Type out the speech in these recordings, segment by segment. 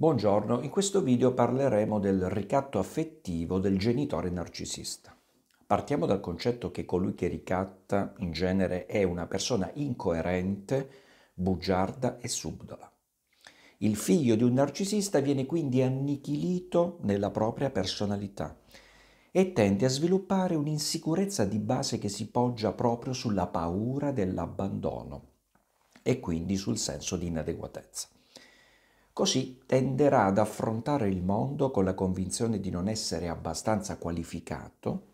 Buongiorno, in questo video parleremo del ricatto affettivo del genitore narcisista. Partiamo dal concetto che colui che ricatta in genere è una persona incoerente, bugiarda e subdola. Il figlio di un narcisista viene quindi annichilito nella propria personalità e tende a sviluppare un'insicurezza di base che si poggia proprio sulla paura dell'abbandono e quindi sul senso di inadeguatezza. Così tenderà ad affrontare il mondo con la convinzione di non essere abbastanza qualificato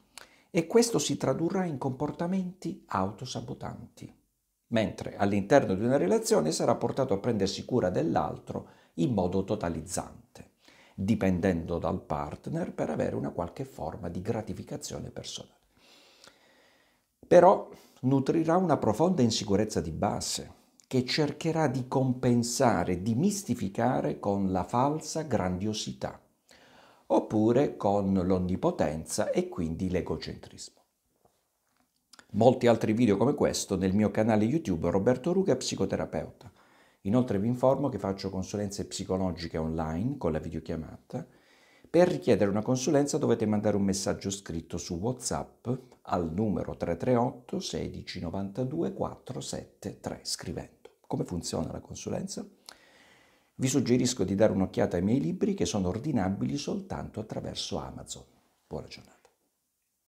e questo si tradurrà in comportamenti autosabotanti, mentre all'interno di una relazione sarà portato a prendersi cura dell'altro in modo totalizzante, dipendendo dal partner per avere una qualche forma di gratificazione personale. Però nutrirà una profonda insicurezza di base, che cercherà di compensare, di mistificare con la falsa grandiosità, oppure con l'onnipotenza e quindi l'egocentrismo. Molti altri video come questo nel mio canale YouTube Roberto Ruga Psicoterapeuta. Inoltre vi informo che faccio consulenze psicologiche online con la videochiamata. Per richiedere una consulenza dovete mandare un messaggio scritto su WhatsApp al numero 338 16 92 473 scrivendo come funziona la consulenza, vi suggerisco di dare un'occhiata ai miei libri che sono ordinabili soltanto attraverso Amazon. Buona giornata.